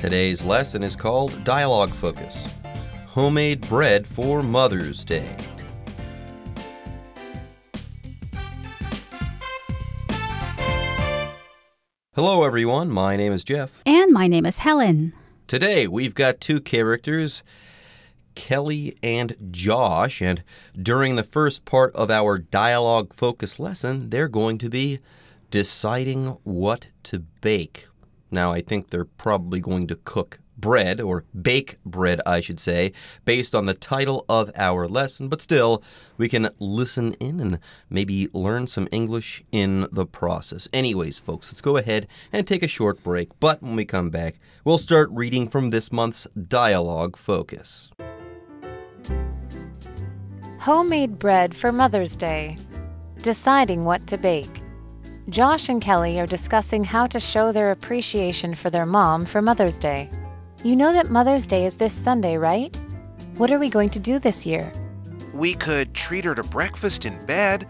Today's lesson is called Dialogue Focus Homemade Bread for Mother's Day. Hello, everyone. My name is Jeff. And my name is Helen. Today, we've got two characters, Kelly and Josh. And during the first part of our dialogue focus lesson, they're going to be deciding what to bake now, I think they're probably going to cook bread, or bake bread, I should say, based on the title of our lesson, but still, we can listen in and maybe learn some English in the process. Anyways, folks, let's go ahead and take a short break, but when we come back, we'll start reading from this month's Dialogue Focus. Homemade bread for Mother's Day. Deciding what to bake. Josh and Kelly are discussing how to show their appreciation for their mom for Mother's Day. You know that Mother's Day is this Sunday, right? What are we going to do this year? We could treat her to breakfast in bed.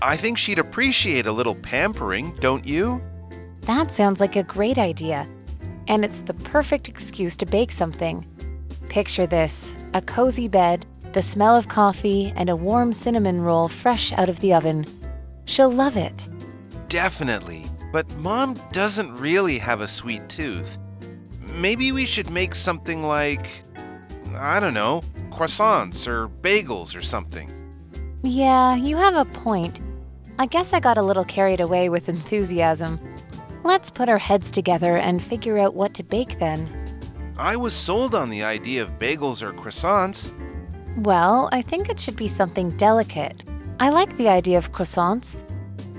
I think she'd appreciate a little pampering, don't you? That sounds like a great idea. And it's the perfect excuse to bake something. Picture this a cozy bed, the smell of coffee, and a warm cinnamon roll fresh out of the oven. She'll love it. Definitely, but Mom doesn't really have a sweet tooth. Maybe we should make something like, I don't know, croissants or bagels or something. Yeah, you have a point. I guess I got a little carried away with enthusiasm. Let's put our heads together and figure out what to bake then. I was sold on the idea of bagels or croissants. Well, I think it should be something delicate. I like the idea of croissants.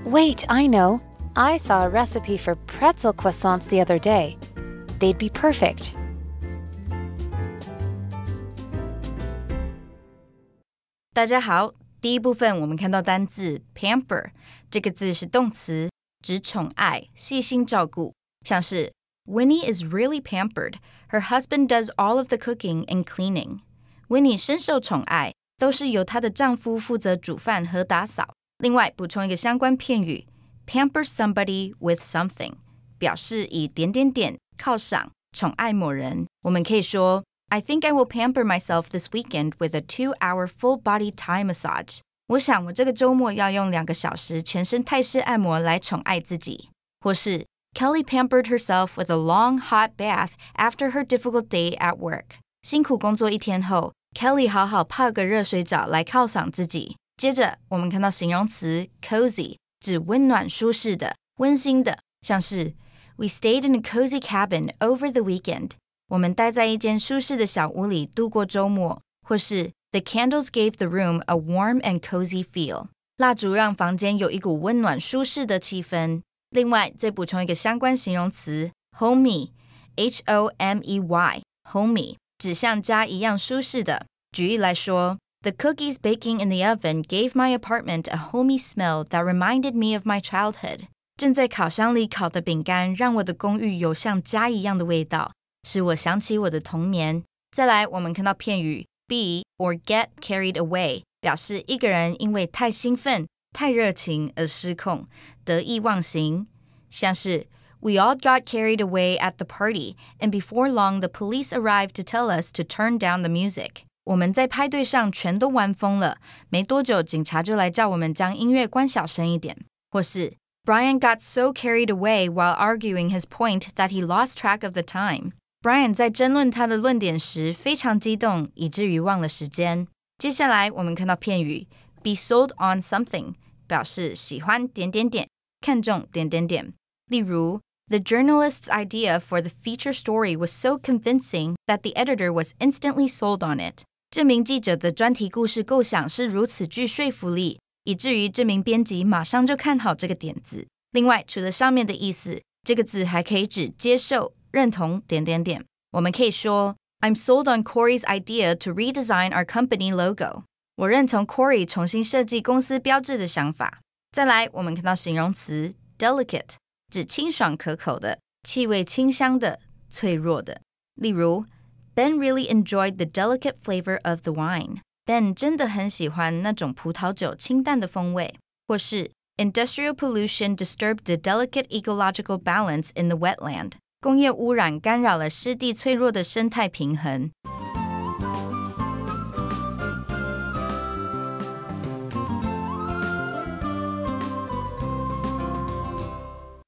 Wait, I know. I saw a recipe for pretzel croissants the other day. They'd be perfect. Hello, 第一部分我们看到单字 pamper，这个字是动词，指宠爱、细心照顾，像是 Winnie is really pampered. Her husband does all of the cooking and cleaning. Winnie 深受宠爱，都是由她的丈夫负责煮饭和打扫。另外补充一个相关片语，pamper somebody with something，表示以点点点犒赏、宠爱某人。我们可以说，I think I will pamper myself this weekend with a two-hour full-body Thai massage。我想我这个周末要用两个小时全身泰式按摩来宠爱自己。或是 Kelly pampered herself with a long hot bath after her difficult day at work。辛苦工作一天后，Kelly 好好泡个热水澡来犒赏自己。接着，我们看到形容词 cozy，指温暖舒适的、温馨的，像是 We stayed in a cozy cabin over the weekend. 我们待在一间舒适的小屋里度过周末，或是 The candles gave the room a warm and cozy feel. 蜡烛让房间有一股温暖舒适的气氛。另外，再补充一个相关形容词 homey, H-O-M-E-Y, homey，指像家一样舒适的。举例来说。The cookies baking in the oven gave my apartment a homey smell that reminded me of my childhood. 正在烤箱里烤的饼干让我的公寓有像家一样的味道，使我想起我的童年。再来，我们看到片语 be or get carried away，表示一个人因为太兴奋、太热情而失控，得意忘形。像是 We all got carried away at the party, and before long the police arrived to tell us to turn down the music. 我们在派对上全都玩疯了，没多久警察就来叫我们将音乐关小声一点，或是 Brian got so carried away while arguing his point that he lost track of the time. Brian 在争论他的论点时非常激动，以至于忘了时间。接下来我们看到片语 be sold on something something，表示喜欢点点点，看中点点点。例如，The journalist's idea for the feature story was so convincing that the editor was instantly sold on it. 这名记者的专题故事构想是如此具说服力，以至于这名编辑马上就看好这个点子。另外，除了上面的意思，这个字还可以指接受、认同、点点点。我们可以说，I'm sold on Corey's idea to redesign our company logo。我认同 Corey 重新设计公司标志的想法。再来，我们看到形容词 delicate，指清爽可口的、气味清香的、脆弱的。例如。Ben really enjoyed the delicate flavor of the wine. Ben Industrial pollution disturbed the delicate ecological balance in the wetland. 工业污染干扰了湿地脆弱的生态平衡。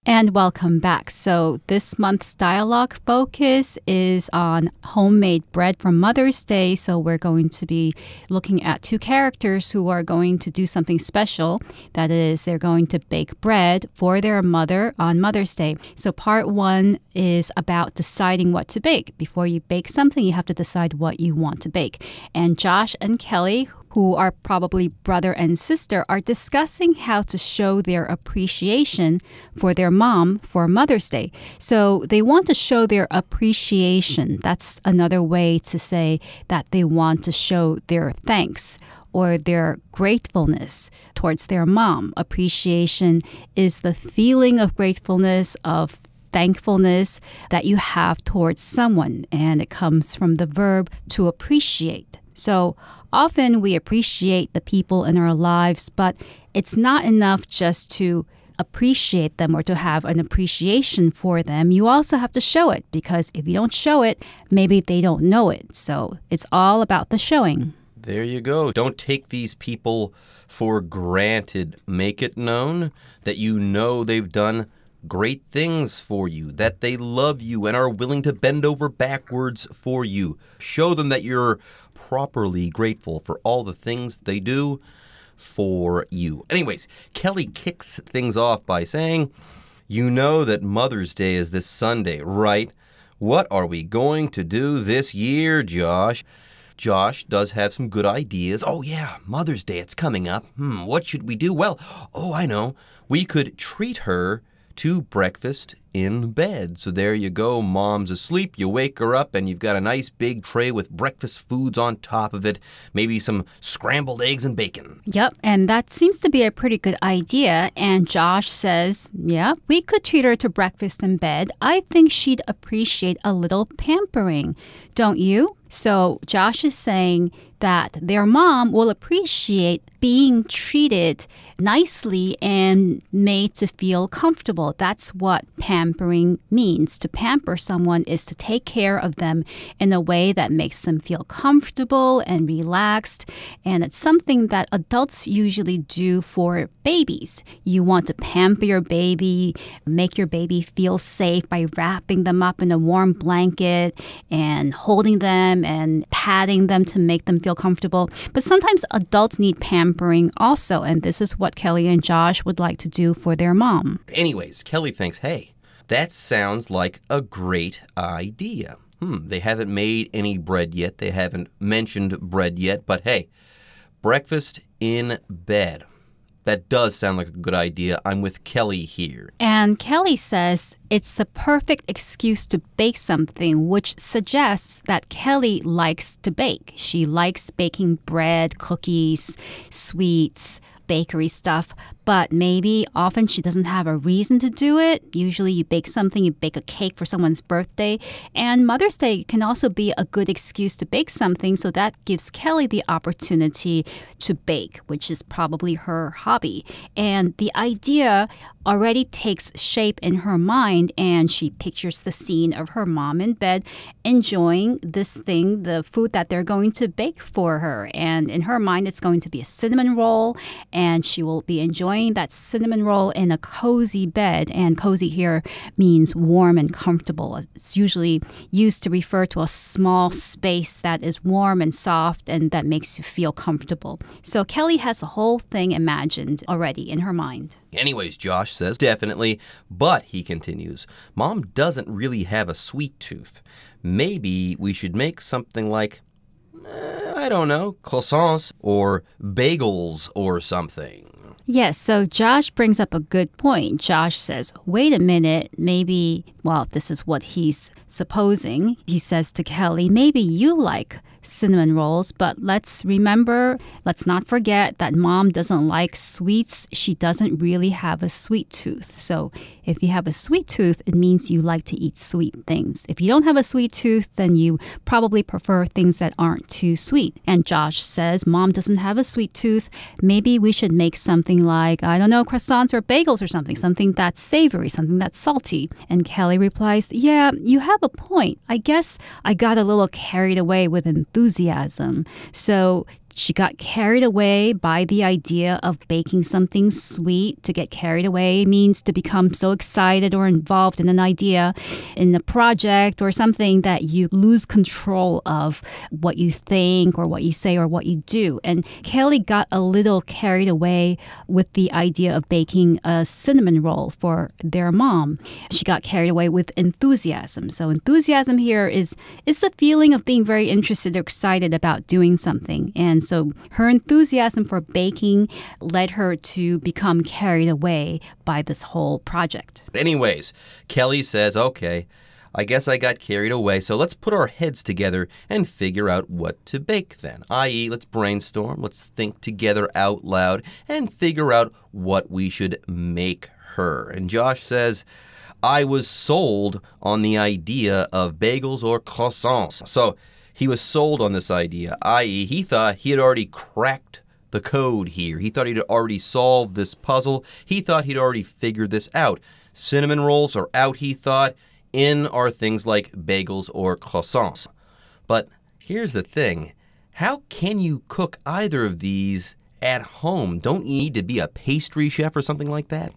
And welcome back. So, this month's dialogue focus is on homemade bread from Mother's Day. So, we're going to be looking at two characters who are going to do something special. That is, they're going to bake bread for their mother on Mother's Day. So, part one is about deciding what to bake. Before you bake something, you have to decide what you want to bake. And Josh and Kelly, who are probably brother and sister, are discussing how to show their appreciation for their mom for Mother's Day. So they want to show their appreciation. That's another way to say that they want to show their thanks or their gratefulness towards their mom. Appreciation is the feeling of gratefulness, of thankfulness that you have towards someone, and it comes from the verb to appreciate. So often we appreciate the people in our lives, but it's not enough just to appreciate them or to have an appreciation for them. You also have to show it because if you don't show it, maybe they don't know it. So it's all about the showing. There you go. Don't take these people for granted. Make it known that you know they've done great things for you, that they love you and are willing to bend over backwards for you. Show them that you're properly grateful for all the things they do for you. Anyways, Kelly kicks things off by saying, You know that Mother's Day is this Sunday, right? What are we going to do this year, Josh? Josh does have some good ideas. Oh, yeah, Mother's Day, it's coming up. Hmm, what should we do? Well, oh, I know. We could treat her to breakfast in bed. So there you go. Mom's asleep. You wake her up, and you've got a nice big tray with breakfast foods on top of it, maybe some scrambled eggs and bacon. Yep, and that seems to be a pretty good idea. And Josh says, Yeah, we could treat her to breakfast in bed. I think she'd appreciate a little pampering, don't you? So Josh is saying that their mom will appreciate being treated nicely and made to feel comfortable. That's what pampering pampering means. To pamper someone is to take care of them in a way that makes them feel comfortable and relaxed. And it's something that adults usually do for babies. You want to pamper your baby, make your baby feel safe by wrapping them up in a warm blanket and holding them and patting them to make them feel comfortable. But sometimes adults need pampering also. And this is what Kelly and Josh would like to do for their mom. Anyways, Kelly thinks, hey, that sounds like a great idea. Hmm, they haven't made any bread yet. They haven't mentioned bread yet, but hey, breakfast in bed. That does sound like a good idea. I'm with Kelly here. And Kelly says it's the perfect excuse to bake something, which suggests that Kelly likes to bake. She likes baking bread, cookies, sweets, bakery stuff, but maybe often she doesn't have a reason to do it. Usually, you bake something, you bake a cake for someone's birthday. And Mother's Day can also be a good excuse to bake something, so that gives Kelly the opportunity to bake, which is probably her hobby. And the idea already takes shape in her mind, and she pictures the scene of her mom in bed enjoying this thing, the food that they're going to bake for her. And in her mind, it's going to be a cinnamon roll, and she will be enjoying that cinnamon roll in a cozy bed. And cozy here means warm and comfortable. It's usually used to refer to a small space that is warm and soft and that makes you feel comfortable. So Kelly has the whole thing imagined already in her mind. Anyways, Josh, says definitely, but he continues, Mom doesn't really have a sweet tooth. Maybe we should make something like, eh, I don't know, croissants or bagels or something. Yes, so Josh brings up a good point. Josh says, wait a minute, maybe, well, this is what he's supposing. He says to Kelly, maybe you like cinnamon rolls. But let's remember, let's not forget that mom doesn't like sweets. She doesn't really have a sweet tooth. So if you have a sweet tooth, it means you like to eat sweet things. If you don't have a sweet tooth, then you probably prefer things that aren't too sweet. And Josh says, Mom doesn't have a sweet tooth. Maybe we should make something like, I don't know, croissants or bagels or something, something that's savory, something that's salty. And Kelly replies, Yeah, you have a point. I guess I got a little carried away with enthusiasm. So she got carried away by the idea of baking something sweet. To get carried away means to become so excited or involved in an idea, in a project or something that you lose control of what you think or what you say or what you do. And Kelly got a little carried away with the idea of baking a cinnamon roll for their mom. She got carried away with enthusiasm. So enthusiasm here is is the feeling of being very interested or excited about doing something. And so her enthusiasm for baking led her to become carried away by this whole project. Anyways, Kelly says, okay. I guess I got carried away, so let's put our heads together and figure out what to bake then. I.e., let's brainstorm, let's think together out loud, and figure out what we should make her. And Josh says, I was sold on the idea of bagels or croissants. So he was sold on this idea, i.e., he thought he had already cracked the code here. He thought he'd already solved this puzzle. He thought he'd already figured this out. Cinnamon rolls are out, he thought. In are things like bagels or croissants. But here's the thing how can you cook either of these at home? Don't you need to be a pastry chef or something like that?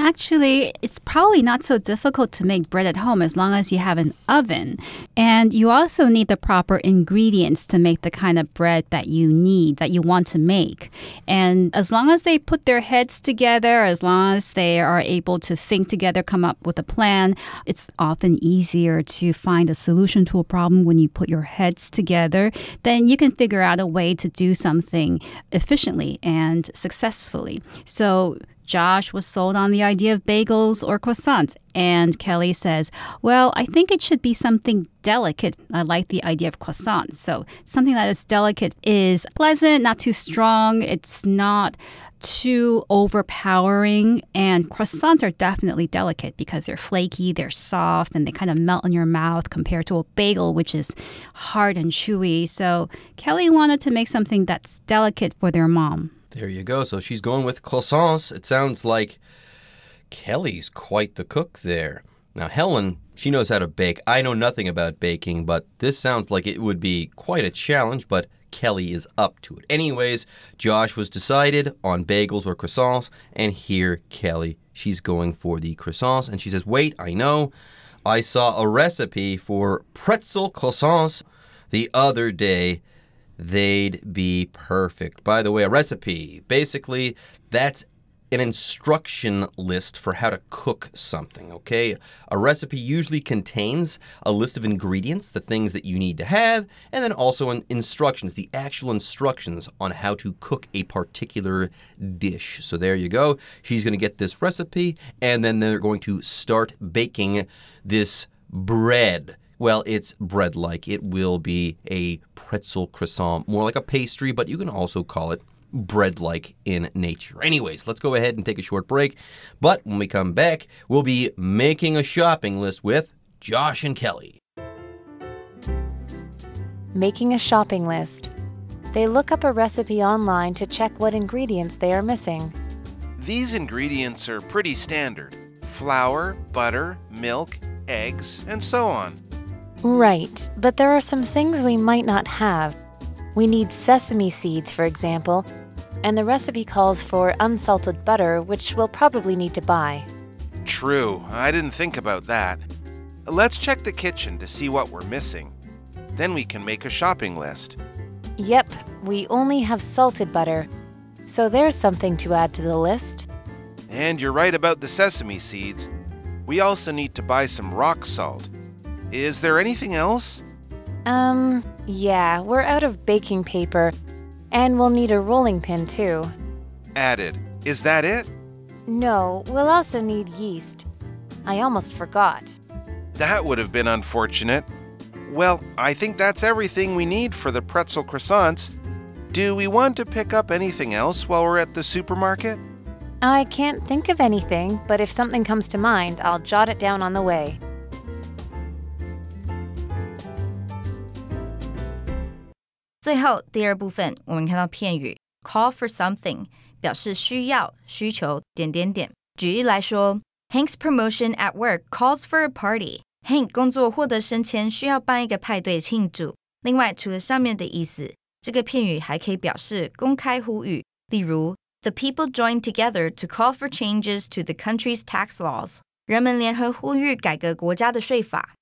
Actually, it's probably not so difficult to make bread at home as long as you have an oven. And you also need the proper ingredients to make the kind of bread that you need, that you want to make. And as long as they put their heads together, as long as they are able to think together, come up with a plan, it's often easier to find a solution to a problem when you put your heads together. Then you can figure out a way to do something efficiently and successfully. So, Josh was sold on the idea of bagels or croissants, and Kelly says, Well, I think it should be something delicate. I like the idea of croissants. So, something that is delicate is pleasant, not too strong, it's not too overpowering. And croissants are definitely delicate because they're flaky, they're soft, and they kind of melt in your mouth compared to a bagel, which is hard and chewy. So, Kelly wanted to make something that's delicate for their mom. There you go. So she's going with croissants. It sounds like Kelly's quite the cook there. Now, Helen, she knows how to bake. I know nothing about baking, but this sounds like it would be quite a challenge, but Kelly is up to it. Anyways, Josh was decided on bagels or croissants, and here Kelly, she's going for the croissants, and she says, Wait, I know. I saw a recipe for pretzel croissants the other day they'd be perfect. By the way, a recipe basically that's an instruction list for how to cook something, okay? A recipe usually contains a list of ingredients, the things that you need to have, and then also an instructions, the actual instructions on how to cook a particular dish. So there you go. She's going to get this recipe, and then they're going to start baking this bread. Well, it's bread like. It will be a pretzel croissant, more like a pastry, but you can also call it bread like in nature. Anyways, let's go ahead and take a short break. But when we come back, we'll be making a shopping list with Josh and Kelly. Making a shopping list. They look up a recipe online to check what ingredients they are missing. These ingredients are pretty standard flour, butter, milk, eggs, and so on. Right, but there are some things we might not have. We need sesame seeds, for example, and the recipe calls for unsalted butter, which we'll probably need to buy. True, I didn't think about that. Let's check the kitchen to see what we're missing. Then we can make a shopping list. Yep, we only have salted butter, so there's something to add to the list. And you're right about the sesame seeds. We also need to buy some rock salt. Is there anything else? Um, yeah, we're out of baking paper. And we'll need a rolling pin, too. Added. Is that it? No, we'll also need yeast. I almost forgot. That would have been unfortunate. Well, I think that's everything we need for the pretzel croissants. Do we want to pick up anything else while we're at the supermarket? I can't think of anything, but if something comes to mind, I'll jot it down on the way. 最后第二部分，我们看到片语 call for something 表示需要、需求、点点点。举例来说，Hank's promotion at work calls for a party。Hank 工作获得升迁需要办一个派对庆祝。另外，除了上面的意思，这个片语还可以表示公开呼吁。例如，The people joined together to call for changes to the country's tax laws。人们联合呼吁改革国家的税法。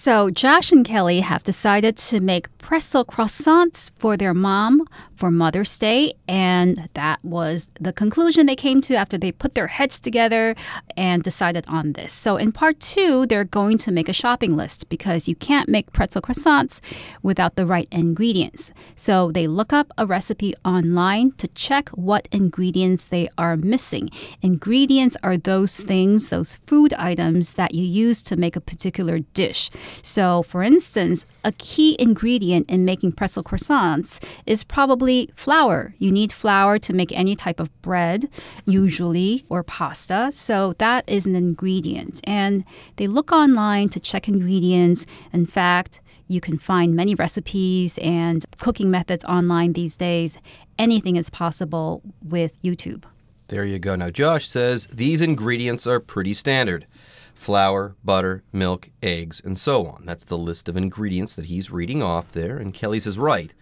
So Josh and Kelly have decided to make pretzel croissants for their mom for Mother's Day. And that was the conclusion they came to after they put their heads together and decided on this. So, in part two, they're going to make a shopping list because you can't make pretzel croissants without the right ingredients. So, they look up a recipe online to check what ingredients they are missing. Ingredients are those things, those food items that you use to make a particular dish. So, for instance, a key ingredient in making pretzel croissants is probably flour. You need flour to make any type of bread, usually, or pasta. So that is an ingredient. And they look online to check ingredients. In fact, you can find many recipes and cooking methods online these days. Anything is possible with YouTube. There you go. Now, Josh says these ingredients are pretty standard flour, butter, milk, eggs, and so on. That's the list of ingredients that he's reading off there, and Kelly's is right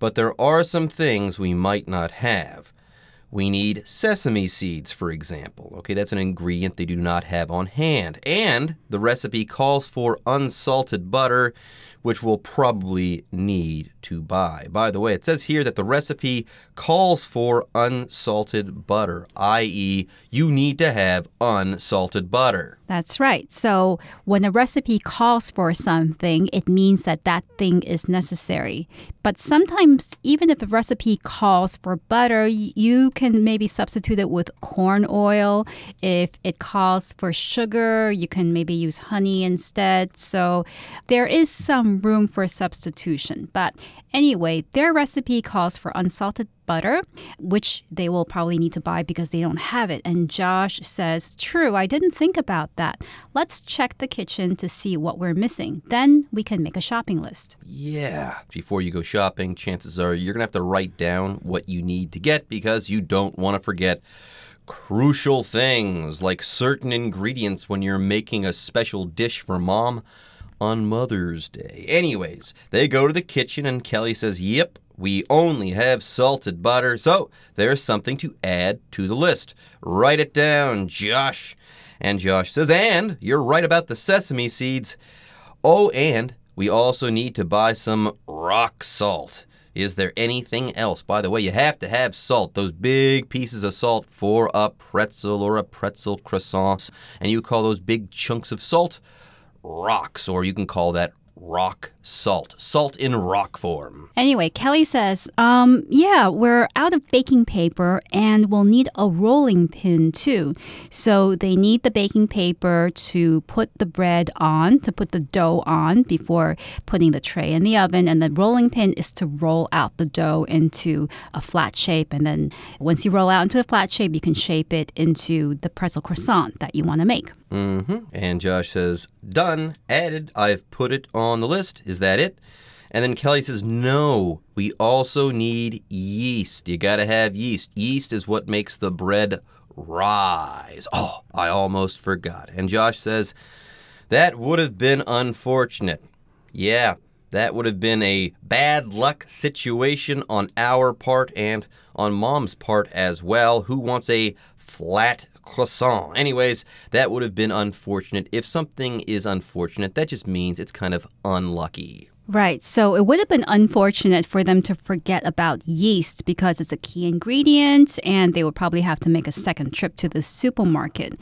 but there are some things we might not have. We need sesame seeds, for example. Okay, that's an ingredient they do not have on hand. And the recipe calls for unsalted butter, which we'll probably need to buy. By the way, it says here that the recipe calls for unsalted butter, i.e., you need to have unsalted butter. That's right. So when a recipe calls for something, it means that that thing is necessary. But sometimes, even if a recipe calls for butter, you can maybe substitute it with corn oil. If it calls for sugar, you can maybe use honey instead. So there is some some room for substitution. But anyway, their recipe calls for unsalted butter, which they will probably need to buy because they don't have it. And Josh says, True, I didn't think about that. Let's check the kitchen to see what we're missing. Then we can make a shopping list. Yeah. Before you go shopping, chances are you're going to have to write down what you need to get because you don't want to forget crucial things like certain ingredients when you're making a special dish for mom on Mother's Day. Anyways, they go to the kitchen and Kelly says, Yep, we only have salted butter, so there's something to add to the list. Write it down, Josh. And Josh says, And you're right about the sesame seeds. Oh, and we also need to buy some rock salt. Is there anything else? By the way, you have to have salt, those big pieces of salt for a pretzel or a pretzel croissant. And you call those big chunks of salt rocks, or you can call that rock salt, salt in rock form. Anyway, Kelly says, um, yeah, we're out of baking paper and we'll need a rolling pin too. So they need the baking paper to put the bread on, to put the dough on before putting the tray in the oven. And the rolling pin is to roll out the dough into a flat shape. And then once you roll out into a flat shape, you can shape it into the pretzel croissant that you want to make. Mm-hmm. And Josh says, done, added, I've put it on the list. Is that it? And then Kelly says, no, we also need yeast. You got to have yeast. Yeast is what makes the bread rise. Oh, I almost forgot. And Josh says, that would have been unfortunate. Yeah, that would have been a bad luck situation on our part and on mom's part as well. Who wants a flat croissant. Anyways, that would have been unfortunate. If something is unfortunate, that just means it's kind of unlucky. Right, so it would have been unfortunate for them to forget about yeast because it's a key ingredient and they would probably have to make a second trip to the supermarket.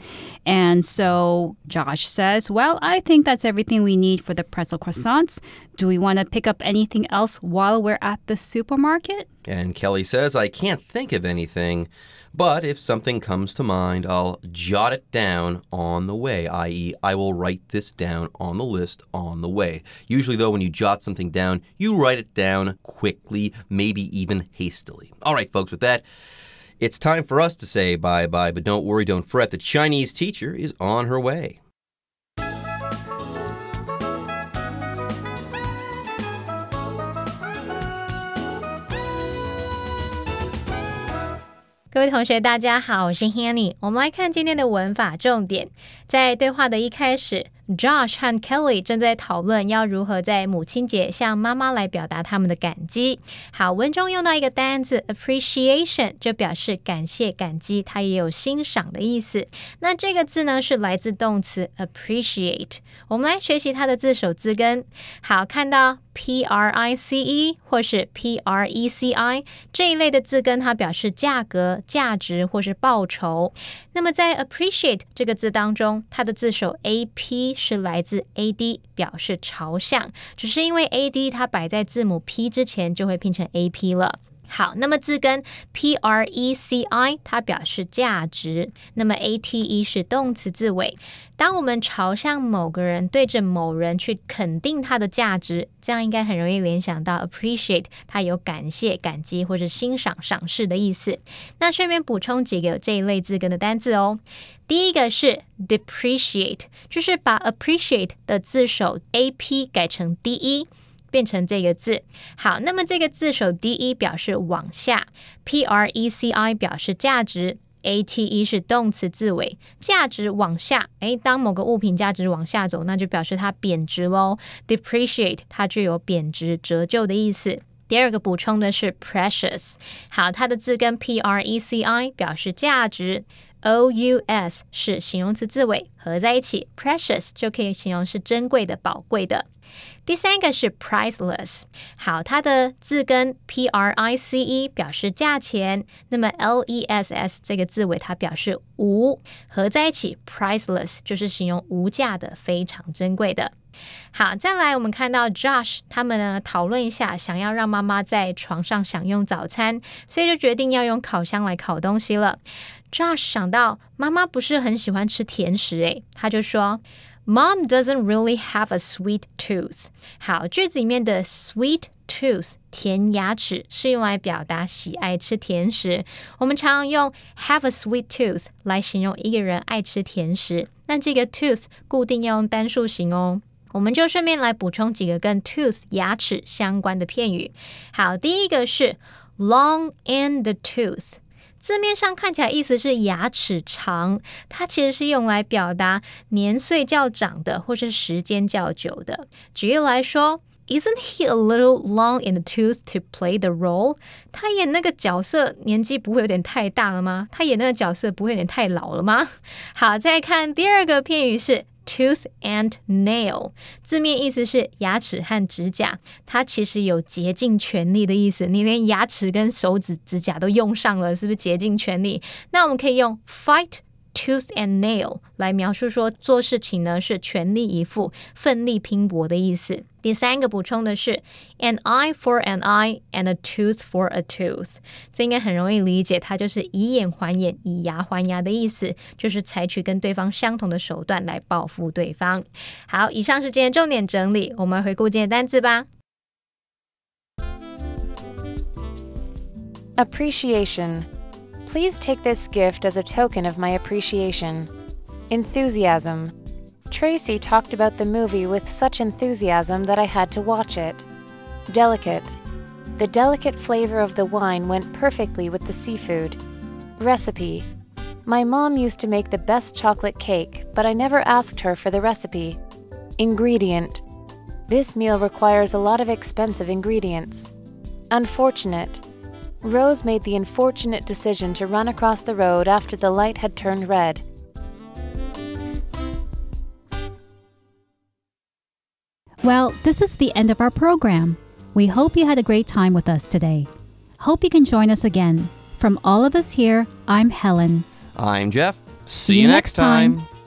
And so Josh says, Well, I think that's everything we need for the pretzel croissants. Do we want to pick up anything else while we're at the supermarket? And Kelly says, I can't think of anything, but if something comes to mind, I'll jot it down on the way, i.e., I will write this down on the list on the way. Usually, though, when you jot something down, you write it down quickly, maybe even hastily. All right, folks, with that, it's time for us to say bye bye, but don't worry, don't fret. The Chinese teacher is on her way. 各位同学，大家好，我是 Hanny。我们来看今天的文法重点，在对话的一开始，Josh 和 Kelly 正在讨论要如何在母亲节向妈妈来表达他们的感激。好，文中用到一个单字 appreciation，就表示感谢、感激，它也有欣赏的意思。那这个字呢，是来自动词 appreciate。我们来学习它的字首字根。好，看到。P R I C E 或是 P R E C I 这一类的字根，它表示价格、价值或是报酬。那么在 appreciate 这个字当中，它的字首 A P 是来自 A D，表示朝向，只是因为 A D 它摆在字母 P 之前，就会拼成 A P 了。好，那么字根 p r e c i 它表示价值，那么 a t e 是动词字尾。当我们朝向某个人，对着某人去肯定他的价值，这样应该很容易联想到 appreciate，它有感谢、感激或者欣赏、赏识的意思。那顺便补充几个这一类字根的单字哦。第一个是 depreciate，就是把 appreciate 的字首 a p 改成 d e。变成这个字，好，那么这个字首 D E 表示往下，P R E C I 表示价值，A T E 是动词字尾，价值往下，诶，当某个物品价值往下走，那就表示它贬值喽，depreciate 它具有贬值、折旧的意思。第二个补充的是 precious，好，它的字根 P R E C I 表示价值，O U S 是形容词字尾，合在一起 precious 就可以形容是珍贵的、宝贵的。第三个是 priceless，好，它的字根 P R I C E 表示价钱，那么 L E S S 这个字尾它表示无，合在一起 priceless 就是形容无价的，非常珍贵的。好，再来我们看到 Josh 他们呢讨论一下，想要让妈妈在床上享用早餐，所以就决定要用烤箱来烤东西了。Josh 想到妈妈不是很喜欢吃甜食，诶，他就说。Mom doesn't really have a sweet tooth. 好，句子里面的 sweet tooth 甜牙齿是用来表达喜爱吃甜食。我们常常用 have a sweet tooth 来形容一个人爱吃甜食。那这个 tooth 固定要用单数型哦。我们就顺便来补充几个跟 tooth 牙齿相关的片语。好，第一个是 long in the tooth。字面上看起来意思是牙齿长，它其实是用来表达年岁较长的，或是时间较久的。举例来说，Isn't he a little long in the tooth to play the role？他演那个角色年纪不会有点太大了吗？他演那个角色不会有点太老了吗？好，再看第二个片语是。Tooth and nail，字面意思是牙齿和指甲，它其实有竭尽全力的意思。你连牙齿跟手指指甲都用上了，是不是竭尽全力？那我们可以用 fight。tooth and nail 来描述说做事情呢是全力以赴、奋力拼搏的意思。第三个补充的是 an eye for an eye and a tooth for a tooth，这应该很容易理解，它就是以眼还眼、以牙还牙的意思，就是采取跟对方相同的手段来报复对方。好，以上是今天重点整理，我们回顾今天单词吧。Appreciation。Please take this gift as a token of my appreciation. Enthusiasm. Tracy talked about the movie with such enthusiasm that I had to watch it. Delicate. The delicate flavor of the wine went perfectly with the seafood. Recipe. My mom used to make the best chocolate cake, but I never asked her for the recipe. Ingredient. This meal requires a lot of expensive ingredients. Unfortunate. Rose made the unfortunate decision to run across the road after the light had turned red. Well, this is the end of our program. We hope you had a great time with us today. Hope you can join us again. From all of us here, I'm Helen. I'm Jeff. See, See you, next time. time.